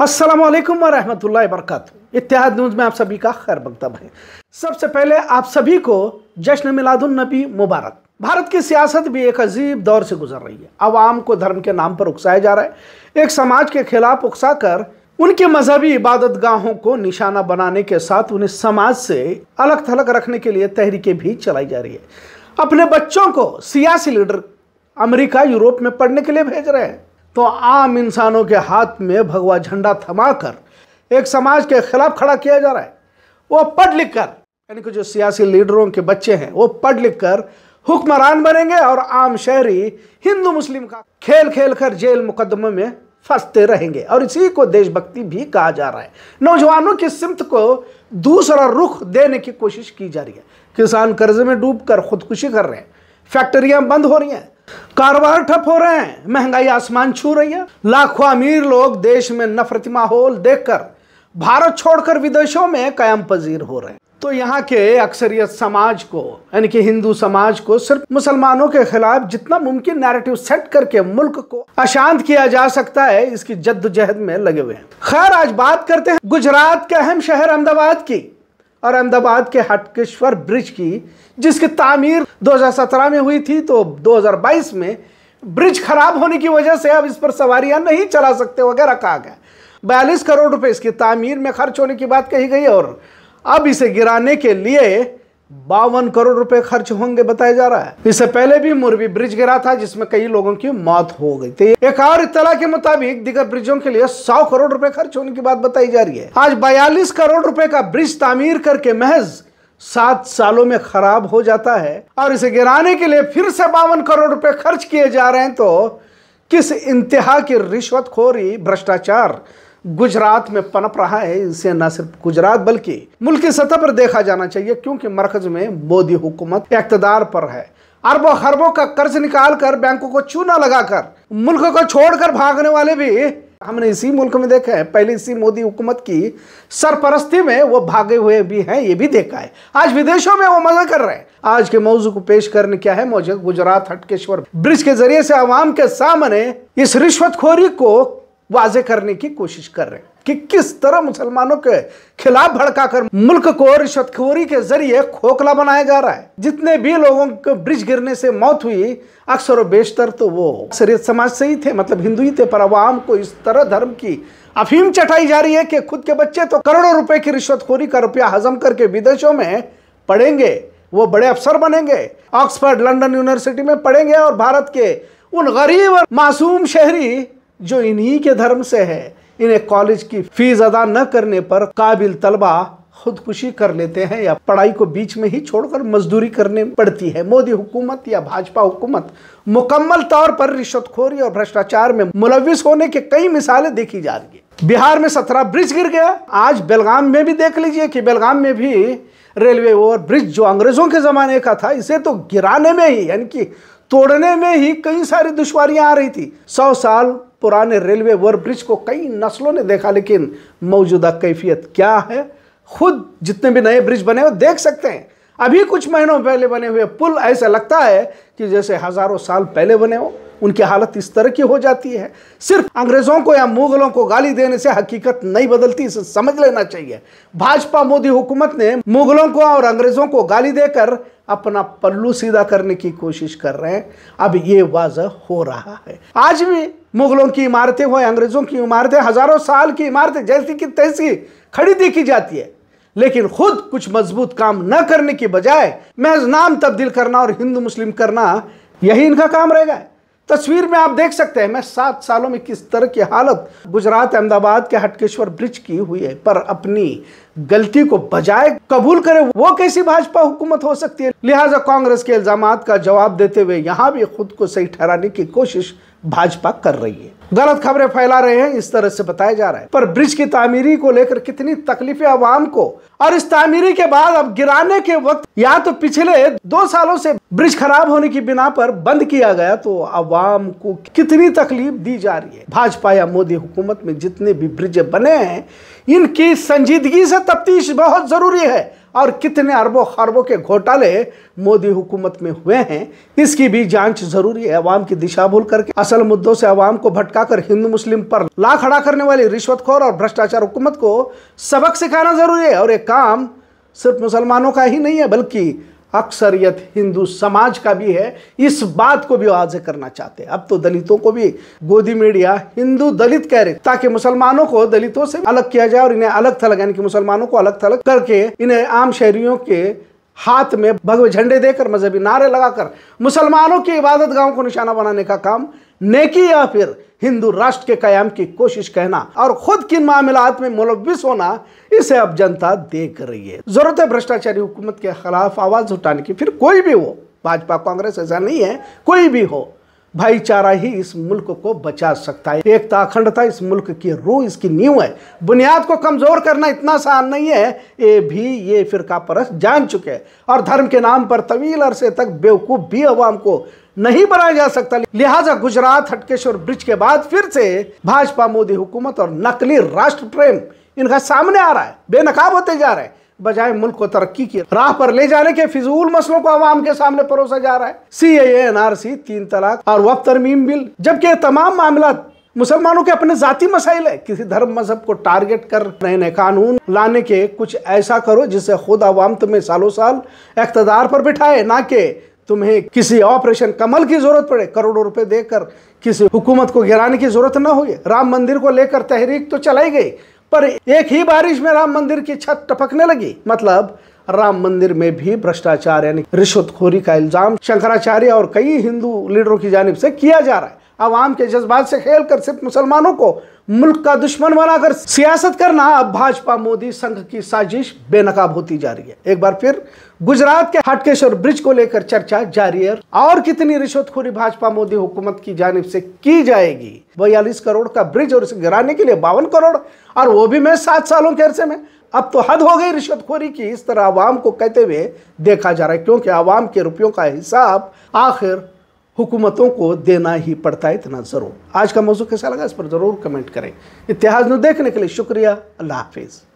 असलम वरहमल वरक इतिहाद न्यूज़ में आप सभी का खैर मकदम है सबसे पहले आप सभी को जश्न मिलादुलनबी मुबारक भारत की सियासत भी एक अजीब दौर से गुजर रही है आवाम को धर्म के नाम पर उकसाया जा रहा है एक समाज के खिलाफ उकसा कर उनके मजहबी इबादत गाहों को निशाना बनाने के साथ उन्हें समाज से अलग थलग रखने के लिए तहरीकें भी चलाई जा रही है अपने बच्चों को सियासी लीडर अमरीका यूरोप में पढ़ने के लिए भेज रहे हैं तो आम इंसानों के हाथ में भगवा झंडा थमा कर एक समाज के खिलाफ खड़ा किया जा रहा है वो पढ़ लिख कर यानी कि जो सियासी लीडरों के बच्चे हैं वो पढ़ लिख कर हुक्मरान बनेंगे और आम शहरी हिंदू मुस्लिम का खेल खेल कर जेल मुकदमे में फंसते रहेंगे और इसी को देशभक्ति भी कहा जा रहा है नौजवानों की सिमत को दूसरा रुख देने की कोशिश की जा रही है किसान कर्ज में डूब कर खुदकुशी कर रहे हैं फैक्ट्रियाँ बंद हो रही हैं कारोबार ठप हो रहे हैं महंगाई आसमान छू रही है लाखों अमीर लोग देश में नफरती माहौल देखकर भारत छोड़कर विदेशों में कायम पजीर हो रहे हैं तो यहाँ के अक्सरियत समाज को यानी कि हिंदू समाज को सिर्फ मुसलमानों के खिलाफ जितना मुमकिन नैरेटिव सेट करके मुल्क को अशांत किया जा सकता है इसकी जद्दोजहद में लगे हुए हैं खैर आज बात करते हैं गुजरात के अहम शहर अहमदाबाद की और अहमदाबाद के हटकेश्वर ब्रिज की जिसकी तामीर 2017 में हुई थी तो 2022 में ब्रिज खराब होने की वजह से अब इस पर सवारियां नहीं चला सकते वगैरह कहा गया बयालीस करोड़ रुपए इसकी तामीर में खर्च होने की बात कही गई और अब इसे गिराने के लिए बावन करोड़ रुपए खर्च होंगे बताया जा रहा है इससे पहले भी मुरबी ब्रिज गिरा था जिसमें कई लोगों की मौत हो गई थी एक और इतला के मुताबिक दिगर ब्रिजों के लिए 100 करोड़ रुपए खर्च होने की बात बताई जा रही है आज 42 करोड़ रुपए का ब्रिज तामीर करके महज सात सालों में खराब हो जाता है और इसे गिराने के लिए फिर से बावन करोड़ रुपए खर्च किए जा रहे हैं तो किस इंतहा की रिश्वतखोरी भ्रष्टाचार गुजरात में पनप रहा है इसे न सिर्फ गुजरात बल्कि मुल्क सतह पर देखा जाना चाहिए क्योंकि मरकज में मोदी हुकूमत इकतदार पर है अरबों खरबों का कर्ज निकाल कर बैंकों को चूना लगाकर मुल्क को छोड़कर भागने वाले भी हमने इसी मुल्क में देखा है पहले इसी मोदी हुकूमत की सरपरस्ती में वो भागे हुए भी हैं ये भी देखा है आज विदेशों में वो मजा कर रहे हैं आज के मौजू को पेश करने क्या है मौजूद गुजरात हटकेश्वर ब्रिज के जरिए से आवाम के सामने इस रिश्वतखोरी को वाजे करने की कोशिश कर रहे हैं कि किस तरह मुसलमानों के खिलाफ भड़काकर मुल्क को रिश्वतखोरी के जरिए खोखला बनाया जा रहा है जितने भी लोगों के ब्रिज गिरने से मौत हुई अक्सर और बेशतर तो वो अक्सरियत समाज से ही थे मतलब हिंदू ही थे पर अवाम को इस तरह धर्म की अफीम चटाई जा रही है कि खुद के बच्चे तो करोड़ों रुपए की रिश्वतखोरी का रुपया हजम करके विदेशों में पढ़ेंगे वो बड़े अफसर बनेंगे ऑक्सफर्ड लंदन यूनिवर्सिटी में पढ़ेंगे और भारत के उन गरीब और मासूम शहरी जो इन्हीं के धर्म से है इन्हें कॉलेज की फीस अदा न करने पर काबिल तलबा खुदकुशी कर लेते हैं या पढ़ाई को बीच में ही छोड़कर मजदूरी करने पड़ती है मोदी हुकूमत या भाजपा हुकूमत मुकम्मल तौर पर रिश्वतखोरी और भ्रष्टाचार में मुलविस होने के कई मिसालें देखी जा रही है बिहार में सत्रह ब्रिज गिर गया आज बेलगाम में भी देख लीजिए कि बेलगाम में भी रेलवे ओवर ब्रिज जो अंग्रेजों के जमाने का था इसे तो गिराने में ही यानी कि तोड़ने में ही कई सारी दुश्वारियां आ रही थी सौ साल पुराने रेलवे ओवर ब्रिज को कई नस्लों ने देखा लेकिन मौजूदा कैफियत क्या है खुद जितने भी नए ब्रिज बने हुए देख सकते हैं अभी कुछ महीनों पहले बने हुए पुल ऐसा लगता है कि जैसे हज़ारों साल पहले बने हो उनकी हालत इस तरह की हो जाती है सिर्फ अंग्रेज़ों को या मुगलों को गाली देने से हकीकत नहीं बदलती इसे समझ लेना चाहिए भाजपा मोदी हुकूमत ने मुगलों को और अंग्रेज़ों को गाली देकर अपना पल्लू सीधा करने की कोशिश कर रहे हैं अब ये वाजह हो रहा है आज भी मुगलों की इमारतें हों अंग्रेज़ों की इमारतें हज़ारों साल की इमारतें जैसी कि तैसी खड़ी देखी जाती है लेकिन खुद कुछ मजबूत काम न करने की बजाय महज नाम तब्दील करना और हिंदू मुस्लिम करना यही इनका काम रहेगा तस्वीर में आप देख सकते हैं मैं सात सालों में किस तरह की हालत गुजरात अहमदाबाद के हटकेश्वर ब्रिज की हुई है पर अपनी गलती को बजाय कबूल करे वो कैसी भाजपा हुकूमत हो सकती है लिहाजा कांग्रेस के इल्जाम का जवाब देते हुए यहाँ भी खुद को सही ठहराने की कोशिश भाजपा कर रही है गलत खबरें फैला रहे हैं इस तरह से बताया जा रहा है पर ब्रिज की तामीरी को लेकर कितनी तकलीफें अवाम को और इस तामीरी के बाद अब गिराने के वक्त या तो पिछले दो सालों से ब्रिज खराब होने की बिना पर बंद किया गया तो अवाम को कितनी तकलीफ दी जा रही है भाजपा या मोदी हुकूमत में जितने भी ब्रिज बने हैं इनकी संजीदगी से तफ्तीश बहुत ज़रूरी है और कितने अरबों खरबों के घोटाले मोदी हुकूमत में हुए हैं इसकी भी जांच जरूरी है अवाम की दिशा भूल करके असल मुद्दों से अवाम को भटकाकर हिंदू मुस्लिम पर ला खड़ा करने वाली रिश्वतखोर और भ्रष्टाचार हुकूमत को सबक सिखाना जरूरी है और ये काम सिर्फ मुसलमानों का ही नहीं है बल्कि अक्सरियत हिंदू समाज का भी है इस बात को भी आज करना चाहते हैं अब तो दलितों को भी गोदी मीडिया हिंदू दलित कह रहे ताकि मुसलमानों को दलितों से अलग किया जाए और इन्हें अलग थलग यानी कि मुसलमानों को अलग थलग करके इन्हें आम शहरियों के हाथ में भगवे झंडे देकर मजहबी नारे लगाकर मुसलमानों की इबादत गाहों को निशाना बनाने का काम नेकी या फिर हिंदू राष्ट्र के कायम की कोशिश कहना और खुद किन मामलात में मुलविस होना इसे अब जनता देख रही है जरूरत है भ्रष्टाचारी हुकूमत के खिलाफ आवाज उठाने की फिर कोई भी हो भाजपा कांग्रेस ऐसा नहीं है कोई भी हो भाईचारा ही इस मुल्क को बचा सकता है एकता अखंडता इस मुल्क की रूह इसकी नींव है बुनियाद को कमज़ोर करना इतना आसान नहीं है ये भी ये फिरका परस जान चुके हैं और धर्म के नाम पर तवील अरसे तक बेवकूफ़ भी अवाम को नहीं बनाया जा सकता लिहाजा गुजरात हटकेश्वर ब्रिज के बाद फिर से भाजपा मोदी हुकूमत और नकली राष्ट्र प्रेम इनका सामने आ रहा है बेनकाब होते जा रहे हैं बजाय मुल्क को तरक्की की राह पर ले जाने के फिजूल मसलों को आवाम के सामने परोसा जा रहा है सी ए एन आर सी तीन तलाक और वफ तरमीम बिल जबकि तमाम मामला मुसलमानों के अपने जाति मसाइल है किसी धर्म मजहब को टारगेट कर नए नए कानून लाने के कुछ ऐसा करो जिससे खुद आवाम तुम्हें सालों साल इकतदार पर बिठाए ना कि तुम्हें किसी ऑपरेशन कमल की जरूरत पड़े करोड़ों रुपए देकर किसी हुकूमत को गिराने की जरूरत ना हो राम मंदिर को लेकर तहरीक तो चलाई गई पर एक ही बारिश में राम मंदिर की छत टपकने लगी मतलब राम मंदिर में भी भ्रष्टाचार यानी रिश्वतखोरी का इल्जाम शंकराचार्य और कई हिंदू लीडरों की जानब से किया जा रहा है आवाम के जज्बात से खेल कर सिर्फ मुसलमानों को मुल्क का दुश्मन बनाकर सियासत करना अब भाजपा मोदी संघ की साजिश बेनकाब होती जा रही है एक बार फिर गुजरात के हाटकेश्वर ब्रिज को लेकर चर्चा जारी है और कितनी रिश्वतखोरी भाजपा मोदी हुकूमत की जानब से की जाएगी बयालीस करोड़ का ब्रिज और इसे गिराने के लिए बावन करोड़ और वो भी मैं सात सालों के अरसे में अब तो हद हो गई रिश्वतखोरी की इस तरह आवाम को कहते हुए देखा जा रहा है क्योंकि आवाम के रुपयों का हिसाब आखिर हुकूमतों को देना ही पड़ता है इतना ज़रूर आज का मौजू कैसा लगा इस पर ज़रूर कमेंट करें इतिहास में देखने के लिए शुक्रिया अल्लाह हाफिज़